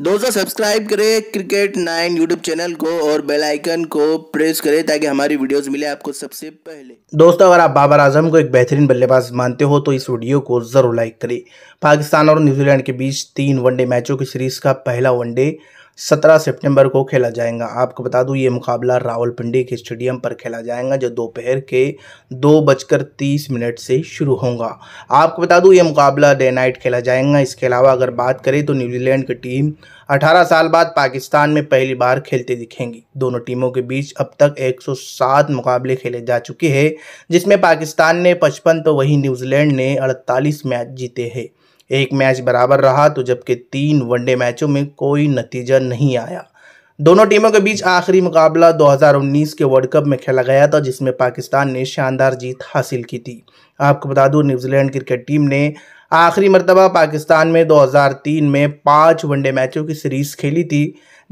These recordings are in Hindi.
दोस्तों सब्सक्राइब करें क्रिकेट नाइन यूट्यूब चैनल को और बेल आइकन को प्रेस करें ताकि हमारी वीडियोस मिले आपको सबसे पहले दोस्तों अगर आप बाबर आजम को एक बेहतरीन बल्लेबाज मानते हो तो इस वीडियो को ज़रूर लाइक करें पाकिस्तान और न्यूजीलैंड के बीच तीन वनडे मैचों की सीरीज का पहला वनडे सत्रह सितंबर को खेला जाएगा आपको बता दूं ये मुकाबला रावलपिंडी के स्टेडियम पर खेला जाएगा जो दोपहर के दो बजकर तीस मिनट से शुरू होगा आपको बता दूं ये मुकाबला डे नाइट खेला जाएगा इसके अलावा अगर बात करें तो न्यूजीलैंड की टीम 18 साल बाद पाकिस्तान में पहली बार खेलते दिखेंगी दोनों टीमों के बीच अब तक 107 मुकाबले खेले जा चुके हैं जिसमें पाकिस्तान ने पचपन तो वहीं न्यूजीलैंड ने अड़तालीस मैच जीते हैं एक मैच बराबर रहा तो जबकि तीन वनडे मैचों में कोई नतीजा नहीं आया दोनों टीमों के बीच आखिरी मुकाबला 2019 के वर्ल्ड कप में खेला गया था जिसमें पाकिस्तान ने शानदार जीत हासिल की थी आपको बता दूं न्यूजीलैंड क्रिकेट टीम ने आखिरी मरतबा पाकिस्तान में 2003 में पाँच वनडे मैचों की सीरीज़ खेली थी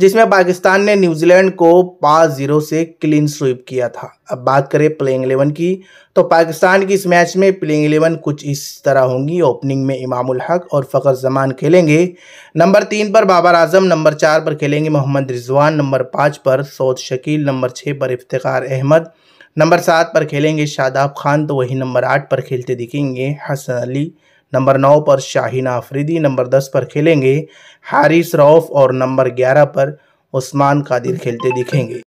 जिसमें पाकिस्तान ने न्यूजीलैंड को पाँच जीरो से क्लीन स्वीप किया था अब बात करें प्लेइंग एलेवन की तो पाकिस्तान की इस मैच में प्लेइंग एलेवन कुछ इस तरह होंगी ओपनिंग में इमामुल हक और फ़खर जमान खेलेंगे नंबर तीन पर बाबर आजम नंबर चार पर खेलेंगे मोहम्मद रिजवान नंबर पाँच पर सौद शकील नंबर छः पर इफ्तार अहमद नंबर सात पर खेलेंगे शादाब खान तो वही नंबर आठ पर खेलते दिखेंगे हसन अली नंबर नौ पर शाहीन आफरीदी नंबर दस पर खेलेंगे हारिस रऊफ और नंबर ग्यारह पर उस्मान कादिर खेलते दिखेंगे